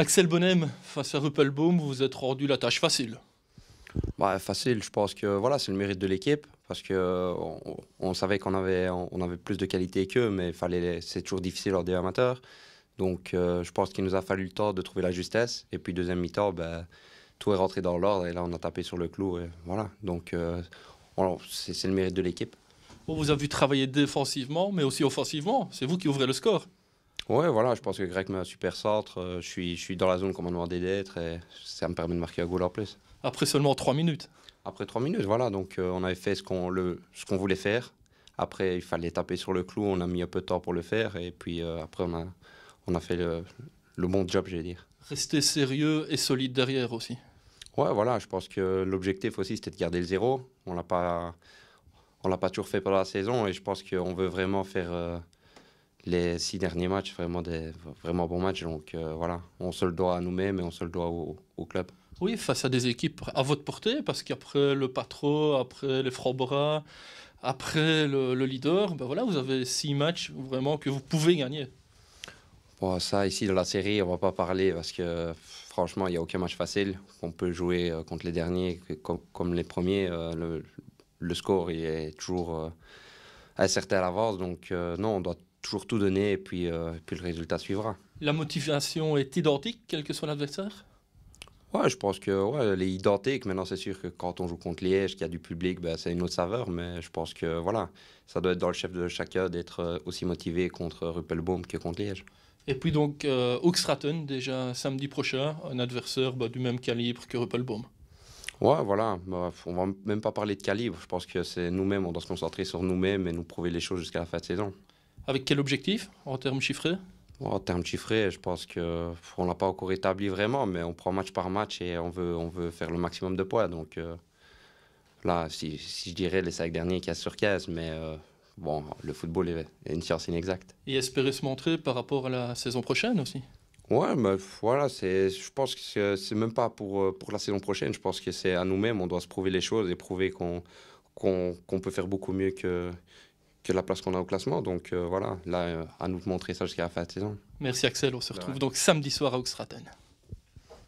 Axel Bonhem, face à Ruppelbaum, vous vous êtes rendu la tâche facile bah, Facile, je pense que voilà, c'est le mérite de l'équipe, parce qu'on on savait qu'on avait, on avait plus de qualité qu'eux, mais fallait, c'est toujours difficile lors des amateurs. Donc euh, je pense qu'il nous a fallu le temps de trouver la justesse, et puis deuxième mi-temps, ben, tout est rentré dans l'ordre, et là on a tapé sur le clou, voilà. Donc euh, c'est, le mérite de l'équipe. vous avez vu travailler défensivement, mais aussi offensivement, c'est vous qui ouvrez le score Ouais, voilà, je pense que Greg met un super centre. Euh, je suis, je suis dans la zone commandement des lettres et ça me permet de marquer un goal en plus. Après seulement 3 minutes Après 3 minutes, voilà. Donc euh, on avait fait ce qu'on qu'on voulait faire. Après, il fallait taper sur le clou. On a mis un peu de temps pour le faire. Et puis euh, après, on a, on a fait le, bon job, je vais dire. Rester sérieux et solide derrière aussi. Ouais, voilà, je pense que l'objectif aussi, c'était de garder le zéro. On ne pas, on l'a pas toujours fait pendant la saison et je pense qu'on veut vraiment faire, les six derniers matchs, vraiment des vraiment bons matchs. Donc euh, voilà, on se le doit à nous-mêmes et on se le doit au, club. Oui, face à des équipes à votre portée, parce qu'après le Patro, après les bras après le, leader, ben voilà, vous avez six matchs vraiment que vous pouvez gagner. Bon, ça, ici, dans la série, on ne va pas parler parce que franchement, il n'y a aucun match facile. On peut jouer euh, contre les derniers comme, les premiers. Euh, le, score est toujours à l'avance Donc, non, on doit toujours tout donner et puis, euh, puis le résultat suivra. La motivation est identique, quel que soit l'adversaire Ouais, je pense que ouais, elle est identique. Maintenant, c'est sûr que quand on joue contre Liège, qu'il y a du public, ben, c'est une autre saveur. Mais je pense que voilà, ça doit être dans le chef de chacun d'être euh, aussi motivé contre Ruppelbaum que contre Liège. Et puis donc, euh, déjà samedi prochain, un adversaire bah, du même calibre que Ruppelbaum. Ouais, voilà. Bah, on va même pas parler de calibre. Je pense que c'est nous-mêmes, on doit se concentrer sur nous-mêmes et nous prouver les choses jusqu'à la fin de saison. Avec quel objectif en termes chiffrés en termes chiffrés, je pense qu'on ne l'a pas encore établi vraiment, mais on prend match par match et on veut, on veut faire le maximum de poids. Donc euh, là, si, je dirais les 5 derniers 15 sur 15, mais euh, bon, le football est, une science inexacte. Et espérer se montrer par rapport à la saison prochaine aussi Ouais, mais voilà, je pense que c'est même pas pour, euh, pour la saison prochaine. Je pense que c'est à nous-mêmes, on doit se prouver les choses et prouver qu'on qu'on peut faire beaucoup mieux que, que la place qu'on a au classement. Donc euh, voilà, là, euh, à nous montrer ça jusqu'à la fin de saison. Merci Axel, on se retrouve donc samedi soir à Oxraten.